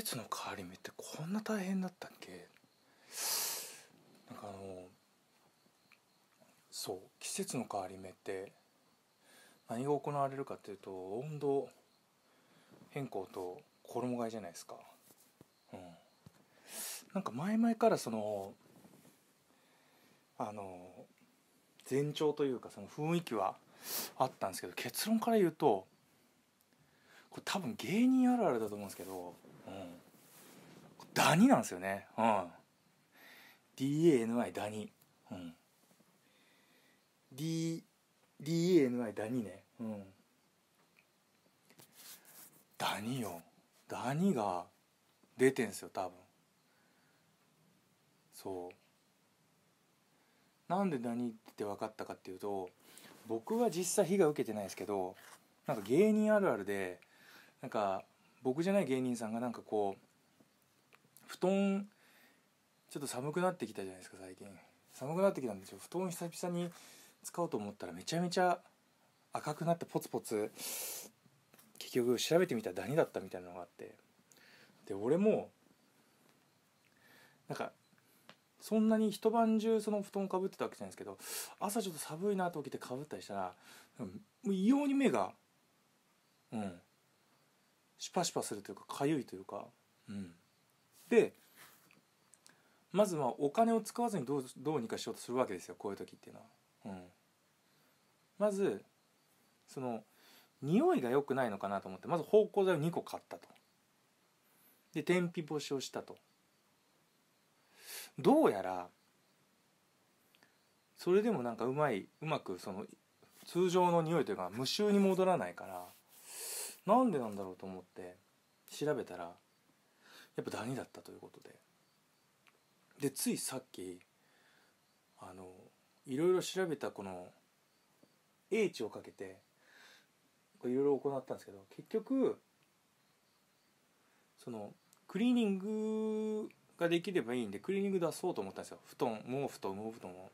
節の変わり目ってこんな大変だったっけなんかあのそう季節の変わり目って何が行われるかっていうと温度変更と衣替えじゃないですか。うん、なんか前々からそのあの前兆というかその雰囲気はあったんですけど結論から言うとこれ多分芸人あるあるだと思うんですけど、うん、ダニなんですよねうん DANI ダニうん D DANI ダニねうんダニよダニが出てんすよ多分そうなんでダニって分かったかっていうと僕は実際被害受けてないですけどなんか芸人あるあるでなんか僕じゃない芸人さんがなんかこう布団ちょっと寒くなってきたじゃないですか最近寒くなってきたんですよ布団久々に使おうと思ったらめちゃめちゃ赤くなってポツポツ結局調べてみたらダニだったみたいなのがあってで俺もなんかそんなに一晩中その布団かぶってたわけじゃないですけど朝ちょっと寒いなと起きてかぶったりしたらもう異様に目がうんシュパシュパするというかかゆいというかうんでまずあお金を使わずにどうどうにかしようとするわけですよこういう時っていうのは。うん、まずその匂いが良くないのかなと思ってまず芳香剤を2個買ったと。で天日干しをしたと。どうやらそれでもなんかうまいうまくその通常の匂いというか無臭に戻らないからなんでなんだろうと思って調べたらやっぱダニだったということででついさっきあのいろいろ調べたこの英知をかけていろいろ行ったんですけど結局そのクリーニングができればいいんでクリーニング出そうと思ったんですよ布団毛布と羽毛布団も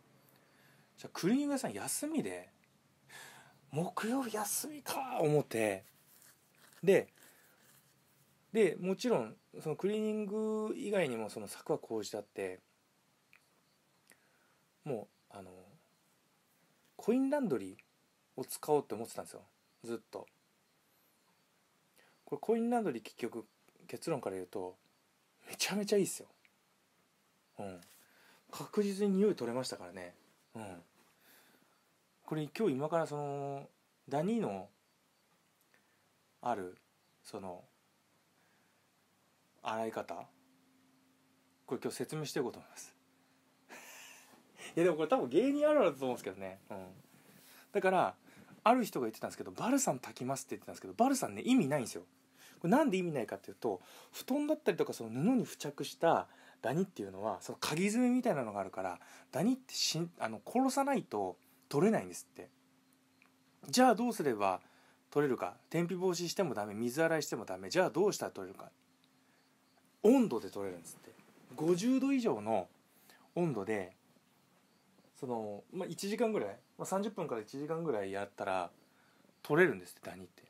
じゃあクリーニング屋さん休みで木曜日休みか思ってででもちろんそのクリーニング以外にもその柵は講じあってもうあのコインランドリーを使おうって思ってたんですよずっとこれコインランドリー結局結論から言うとめちゃめちゃいいっすようん確実に匂い取れましたからねうんこれ今日今からそのダニのあるその洗い方これ今日説明していこうと思います いやでもこれ多分芸人あるあるだと思うんですけどね、うん、だからある人が言ってたんですけどバルさん炊きますって言ってたんですけどバルさんね意味ないんですよこれなんで意味ないかっていうと布団だったりとかその布に付着したダニっていうのはその鍵爪みたいなのがあるからダニってしあの殺さないと取れないんですってじゃあどうすれば取れるか天日干ししてもダメ水洗いしてもダメじゃあどうしたら取れるか温度で取れるんですって50度以上の温度でその、まあ、1時間ぐらい、まあ、30分から1時間ぐらいやったら取れるんですってダニって。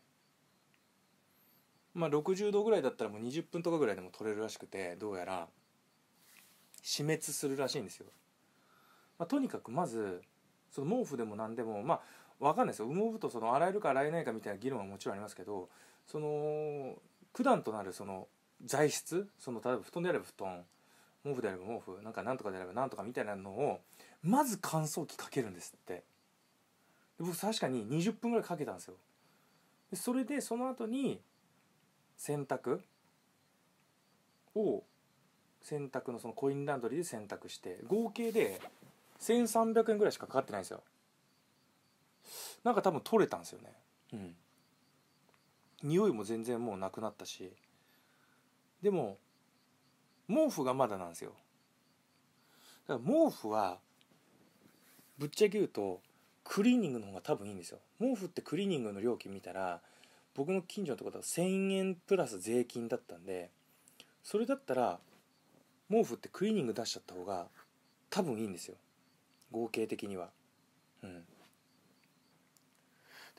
まあ、60度ぐらいだったらもう20分とかぐらいでも取れるらしくてどうやら死滅するらしいんですよ。まあ、とにかくまずその毛布でも何でもまあ分かんないですよ羽毛布とその洗えるか洗えないかみたいな議論はもちろんありますけどその九段となるその材質その例えば布団であれば布団毛布であれば毛布なんかなんとかであればなんとかみたいなのをまず乾燥機かけるんですって僕確かに20分ぐらいかけたんですよでそれでその後に洗濯を洗濯のそのコインランドリーで洗濯して合計で1300円ぐらいしかかかってないんですよなんか多分取れたんですよねうん匂いも全然もうなくなったしでも毛布がまだなんですよだから毛布はぶっちゃけ言うとクリーニングの方が多分いいんですよ毛布ってクリーニングの料金見たら僕の近所のとこだと1000円プラス税金だったんでそれだったら毛布ってクリーニング出しちゃった方が多分いいんですよ合計的にはうんで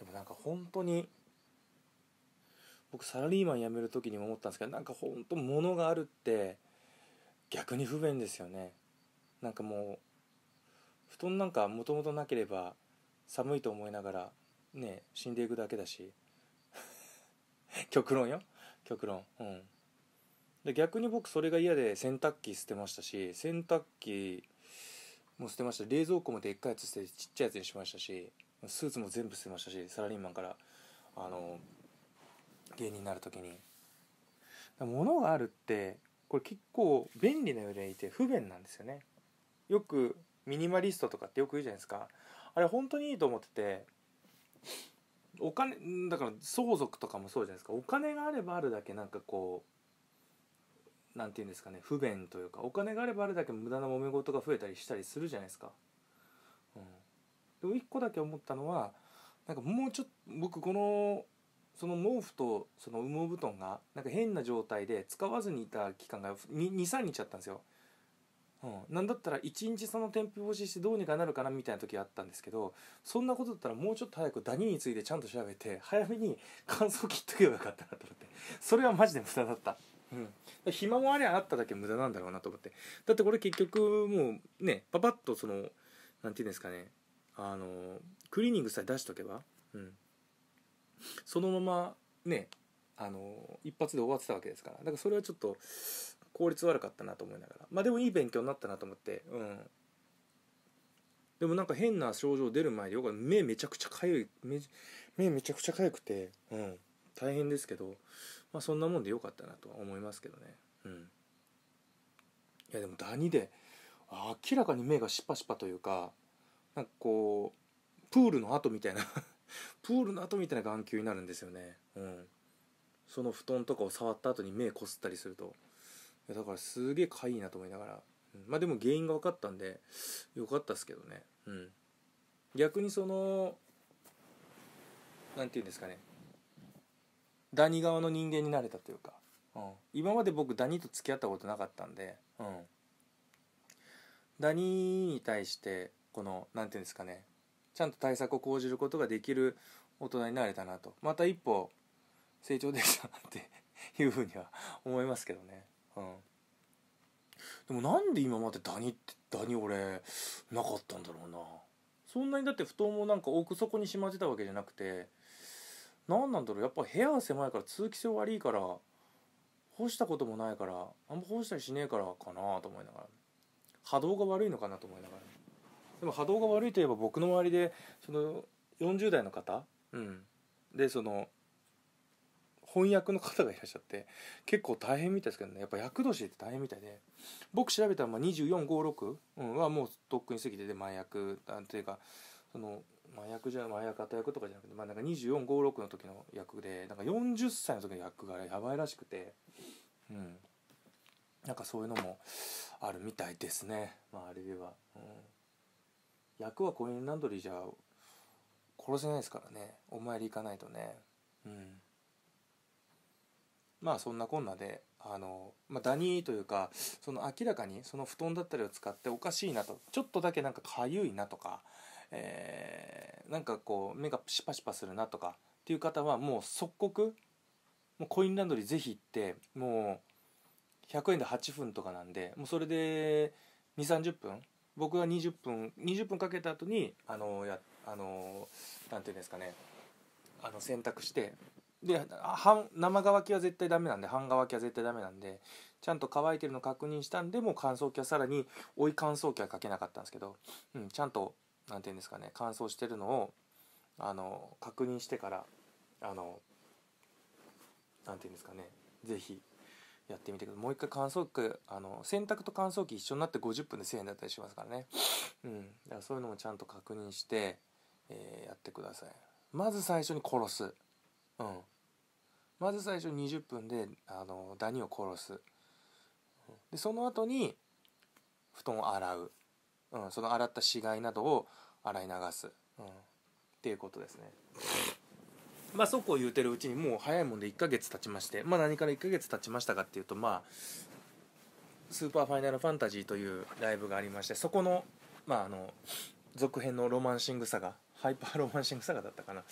もなんか本当に僕サラリーマン辞める時にも思ったんですけどなんかほんと物があるって逆に不便ですよねなんかもう布団なんかもともとなければ寒いと思いながらね死んでいくだけだし 極論よ極論うんで逆に僕それが嫌で洗濯機捨てましたし洗濯機も捨てました冷蔵庫もでっかいやつ捨ててちっちゃいやつにしましたしスーツも全部捨てましたしサラリーマンからあの芸人になる時に物があるってこれ結構便利なようでいて不便なんですよねよくミニマリストとかってよく言うじゃないですかあれ本当にいいと思っててお金だから相続とかもそうじゃないですかお金があればあるだけなんかこう何て言うんですかね不便というかお金があればあるだけ無駄な揉め事が増えたりしたりするじゃないですか。うん、でも一個だけ思ったのはなんかもうちょっと僕このその毛布とその羽毛布団がなんか変な状態で使わずにいた期間が23日あったんですよ。うん、なんだったら1日その天日干ししてどうにかなるかなみたいな時あったんですけどそんなことだったらもうちょっと早くダニについてちゃんと調べて早めに乾燥切っとけばよかったなと思ってそれはマジで無駄だった、うん、暇もありゃあっただけ無駄なんだろうなと思ってだってこれ結局もうねパパッとその何て言うんですかねあのクリーニングさえ出しとけばうんそのままねあの一発で終わってたわけですからだからそれはちょっと効率悪かったなと思いながらまあでもいい勉強になったなと思ってうんでもなんか変な症状出る前でよく目めちゃくちゃかゆい目目めちゃくちゃかゆくてうん大変ですけどまあそんなもんでよかったなとは思いますけどねうんいやでもダニで明らかに目がシパシパというかなんかこうプールの跡みたいなプールの後みたいな眼球になるんですよねうんその布団とかを触った後に目こすったりするとだからすげえかいいなと思いながら、うん、まあでも原因が分かったんでよかったっすけどねうん逆にその何て言うんですかねダニ側の人間になれたというか、うん、今まで僕ダニと付き合ったことなかったんで、うん、ダニに対してこの何て言うんですかねちゃんと対策を講じることができる大人になれたなとまた一歩成長できたなっていうふうには思いますけどねうんでもなんで今までダニってダニ俺なかったんだろうなそんなにだって布団もなんか奥底にしまってたわけじゃなくて何なんだろうやっぱ部屋は狭いから通気性悪いから干したこともないからあんま干したりしねえからかなと思いながら波動が悪いのかなと思いながら。でも波動が悪いといえば僕の周りでその40代の方、うん、でその翻訳の方がいらっしゃって結構大変みたいですけどねやっぱ厄年って大変みたいで僕調べたら2456、うん、はもうとっくに過ぎてて麻薬なんていうかその麻薬じゃ麻薬後役とかじゃなくて、まあ、なんか2456の時の役でなんか40歳の時の役がやばいらしくてうんなんかそういうのもあるみたいですね周りでは。うん役はコインランドリーじゃ殺せないですからねお参り行かないとねうんまあそんなこんなであの、まあ、ダニーというかその明らかにその布団だったりを使っておかしいなとちょっとだけなんかかゆいなとか、えー、なんかこう目がシパシパするなとかっていう方はもう即刻もうコインランドリーぜひ行ってもう100円で8分とかなんでもうそれで2 3 0分僕は20分20分かけた後にあのやあのなんていうんですかねあの洗濯してで半生乾きは絶対ダメなんで半乾きは絶対ダメなんでちゃんと乾いてるの確認したんでもう乾燥機はさらに追い乾燥機はかけなかったんですけど、うん、ちゃんと何て言うんですかね乾燥してるのをあの確認してからあの何て言うんですかね是非やってみてくださいもう一回乾燥機あの洗濯と乾燥機一緒になって50分で1000円だったりしますからねうんだからそういうのもちゃんと確認して、えー、やってくださいまず最初に殺すうんまず最初に20分であのダニを殺すでその後に布団を洗う、うん、その洗った死骸などを洗い流す、うん、っていうことですね。まあ、そうこう言うてるうちにもう早いもんで1ヶ月経ちまして、まあ、何から1ヶ月経ちましたかっていうと、まあ、スーパーファイナルファンタジーというライブがありましてそこの,、まあ、あの続編のロマンシングサガハイパーロマンシングサガだったかな、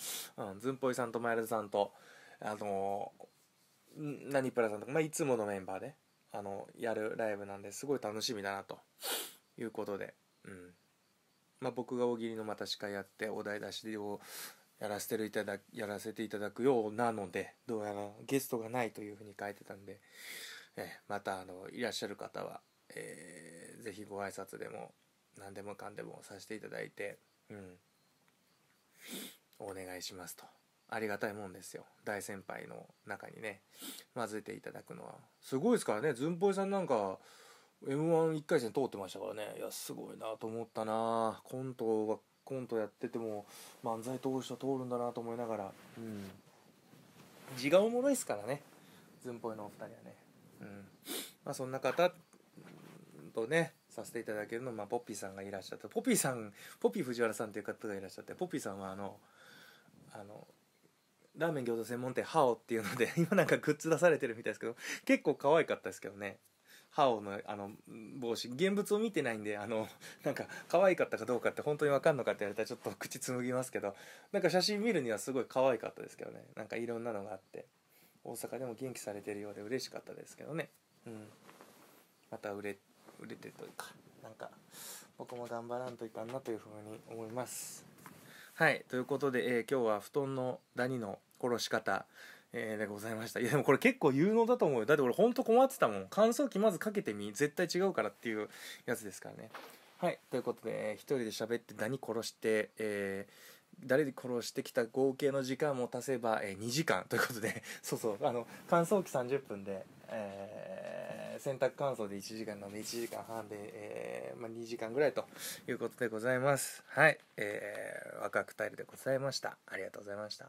うん、ズンポイさんとマイルズさんとあの何プラさんとか、まあ、いつものメンバーであのやるライブなんですごい楽しみだなということで、うんまあ、僕が大喜利のまた司会やってお題出しをやらせてるいただやらせていただくようなのでどうやらゲストがないというふうに書いてたんで、えまたあのいらっしゃる方は、えー、ぜひご挨拶でも何でもかんでもさせていただいて、うん、お願いしますとありがたいもんですよ大先輩の中にね混ぜていただくのはすごいですからねずんぽいさんなんか m 1 1回戦通ってましたからねいやすごいなと思ったなコントコントやってても漫才通る人通るんだなと思いながら、うん、字がおもろいっすからねずんぽいのお二人はね、うんまあ、そんな方とねさせていただけるのまあ、ポッピーさんがいらっしゃってポピーさんポピー藤原さんという方がいらっしゃってポピーさんはあのあのラーメン餃子専門店ハオっていうので 今なんかグッズ出されてるみたいですけど結構可愛かったですけどねハオのあの帽子現物を見てないんであの なんか可愛かったかどうかって本当に分かんのかって言われたらちょっと口紡ぎますけどなんか写真見るにはすごい可愛かったですけどねなんかいろんなのがあって大阪でも元気されてるようで嬉しかったですけどね、うん、また売れ売れてというかなんか僕も頑張らんといかんなというふうに思います。はいということで、えー、今日は布団のダニの殺し方えー、でございましたいやでもこれ結構有能だと思うよだって俺ほんと困ってたもん乾燥機まずかけてみ絶対違うからっていうやつですからねはいということで、1一人で喋って何殺して、えー、誰で殺してきた合計の時間も足せば、えー、2時間ということで そうそうあの乾燥機30分で、えー、洗濯乾燥で1時間なので1時間半で、えー、まあ、2時間ぐらいということでございますはい、えー、若くイルでございましたありがとうございました